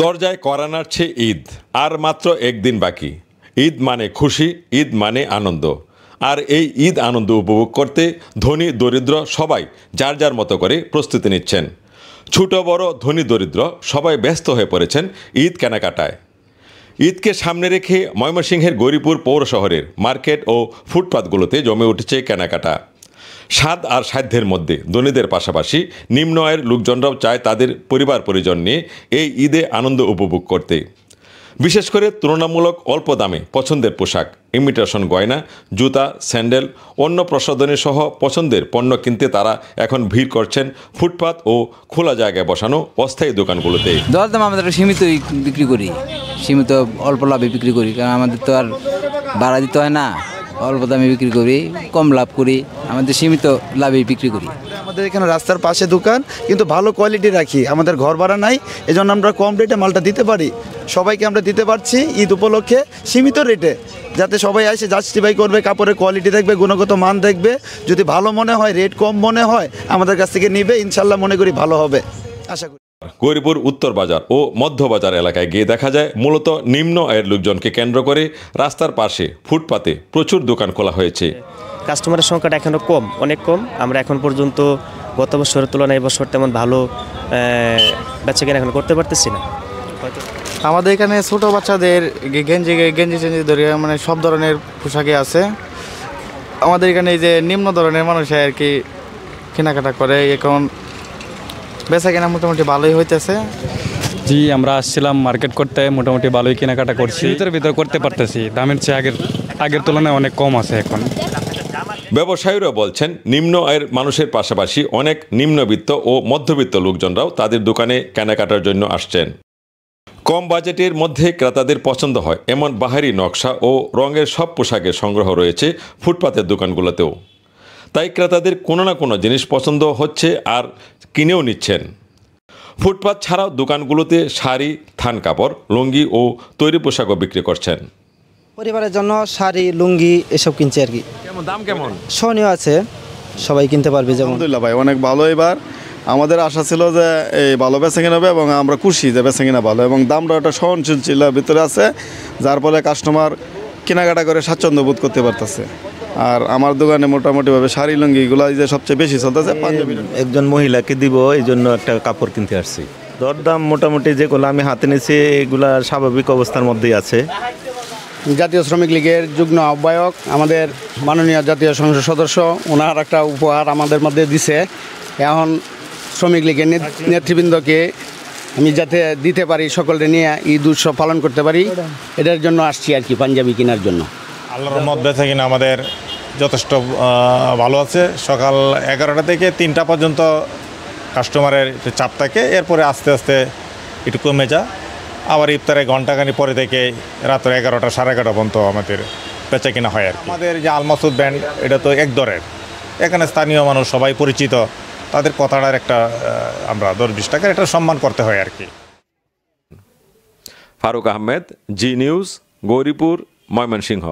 দরজায় করা নাড়ছে ঈদ আর মাত্র একদিন বাকি ঈদ মানে খুশি ঈদ মানে আনন্দ আর এই ঈদ আনন্দ উপভোগ করতে ধনী দরিদ্র সবাই যার যার মতো করে প্রস্তুতি নিচ্ছেন ছোট বড় ধনী দরিদ্র সবাই ব্যস্ত হয়ে পড়েছেন ঈদ কেনাকাটায় ঈদকে সামনে রেখে ময়মনসিংহের গৌরীপুর পৌর শহরের মার্কেট ও ফুটপাতগুলোতে জমে উঠেছে কেনাকাটা সাদ আর সাধ্যের মধ্যে দনীদের পাশাপাশি নিম্ন আয়ের লোকজনরাও চায় তাদের পরিবার পরিজন নিয়ে এই ঈদে আনন্দ উপভোগ করতে বিশেষ করে তুলনামূলক অল্প দামে পছন্দের পোশাক ইমিটেশন গয়না জুতা স্যান্ডেল অন্য প্রসাধনী সহ পছন্দের পণ্য কিনতে তারা এখন ভিড় করছেন ফুটপাত ও খোলা জায়গায় বসানো অস্থায়ী দোকানগুলোতে দর দাম আমাদের সীমিত বিক্রি করি সীমিত অল্প লাভে বিক্রি করি কারণ আমাদের তো আর বাড়া দিতে হয় না অল্প দামে বিক্রি করি কম লাভ করি আমাদের সীমিত লাভে বিক্রি করি আমাদের এখানে রাস্তার পাশে দোকান কিন্তু ভালো কোয়ালিটি রাখি আমাদের ঘর ভাড়া নাই এই আমরা কম রেটে মালটা দিতে পারি সবাইকে আমরা দিতে পারছি ঈদ উপলক্ষে সীমিত রেটে যাতে সবাই আসে জাস্টিফাই করবে কাপড়ের কোয়ালিটি দেখবে গুণগত মান দেখবে যদি ভালো মনে হয় রেট কম মনে হয় আমাদের কাছ থেকে নিবে ইনশাল্লাহ মনে করি ভালো হবে আশা করি গৌরীপুর উত্তর বাজার ও মধ্যবাজার এলাকায় গিয়ে দেখা যায় মূলত নিম্ন আয়ের লোকজনকে কেন্দ্র করে রাস্তার পাশে ফুটপাতে প্রচুর দোকান খোলা হয়েছে কাস্টমারের সংখ্যাটা এখনও কম অনেক কম আমরা এখন পর্যন্ত গত বছরের তুলনায় এবছর তেমন ভালো বেচা কেনা এখন করতে পারতেছি না আমাদের এখানে ছোটো বাচ্চাদের গেঞ্জি গেঞ্জি চেঞ্জি ধরে মানে সব ধরনের পোশাকে আছে আমাদের এখানে এই যে নিম্ন ধরনের মানুষ আর কি কেনাকাটা করে এখন বেচা কেনা মোটামুটি ভালোই হইতেছে জি আমরা আসছিলাম মার্কেট করতে মোটামুটি ভালোই কেনাকাটা করছি ভিতরে ভিতরে করতে পারতেছি দামের চেয়ে আগের আগের তুলনায় অনেক কম আছে এখন ব্যবসায়ীরা বলছেন নিম্ন আয়ের মানুষের পাশাপাশি অনেক নিম্নবিত্ত ও মধ্যবিত্ত লোকজনরাও তাদের দোকানে কেনাকাটার জন্য আসছেন কম বাজেটের মধ্যে ক্রেতাদের পছন্দ হয় এমন বাহারি নকশা ও রঙের সব পোশাকের সংগ্রহ রয়েছে ফুটপাতের দোকানগুলোতেও তাই ক্রেতাদের কোনো না কোনো জিনিস পছন্দ হচ্ছে আর কিনেও নিচ্ছেন ফুটপাত ছাড়াও দোকানগুলোতে শাড়ি থান কাপড় লুঙ্গি ও তৈরি পোশাকও বিক্রি করছেন পরিবারের জন্য শাড়ি লুঙ্গি এসব কিনছে আর কি দাম কেমন সহনীয় আছে সবাই কিনতে পারবে যেমন আলহামদুলিল্লাহ ভাই অনেক ভালো এবার আমাদের আশা ছিল যে এই ভালো বেচেঙ্গিনা হবে এবং আমরা খুশি যে বেছে কিনা ভালো এবং দামটা একটা সহনশীল ছিল ভিতরে আছে যার ফলে কাস্টমার কেনাকাটা করে স্বাচ্ছন্দ্য বোধ করতে পারতেছে আর আমার দোকানে মোটামুটিভাবে শাড়ি লুঙ্গিগুলো যে সবচেয়ে বেশি চলতেছে পাঞ্জাবি একজন মহিলাকে দিব এই জন্য একটা কাপড় কিনতে আসছি দরদাম মোটামুটি যেগুলো আমি হাতে নিয়েছি এগুলা স্বাভাবিক অবস্থার মধ্যেই আছে জাতীয় শ্রমিক লীগের যুগ্ম আহ্বায়ক আমাদের মাননীয় জাতীয় সংসদ সদস্য ওনার একটা উপহার আমাদের মধ্যে দিছে এখন শ্রমিক লীগের নেতৃবৃন্দকে আমি যাতে দিতে পারি সকলকে নিয়ে ঈদ উৎসব পালন করতে পারি এটার জন্য আসছি আর কি পাঞ্জাবি কেনার জন্য আল্লাহর মত বেছে কিনা আমাদের যথেষ্ট ভালো আছে সকাল এগারোটা থেকে তিনটা পর্যন্ত কাস্টমারের চাপ থাকে এরপরে আস্তে আস্তে একটু কমে যা আবার ইফতারে ঘন্টাখানি পরে থেকে রাত্র এগারোটা সাড়ে এগারোটা পর্যন্ত আমাদের বেচা কিনা হয় আর আমাদের যে আলমাসুদ ব্যান্ড এটা তো এক দরের এখানে স্থানীয় মানুষ সবাই পরিচিত তাদের কথাটার একটা আমরা দশ বিশ টাকার একটা সম্মান করতে হয় আর কি ফারুক আহমেদ জি নিউজ গৌরীপুর ময়মনসিংহ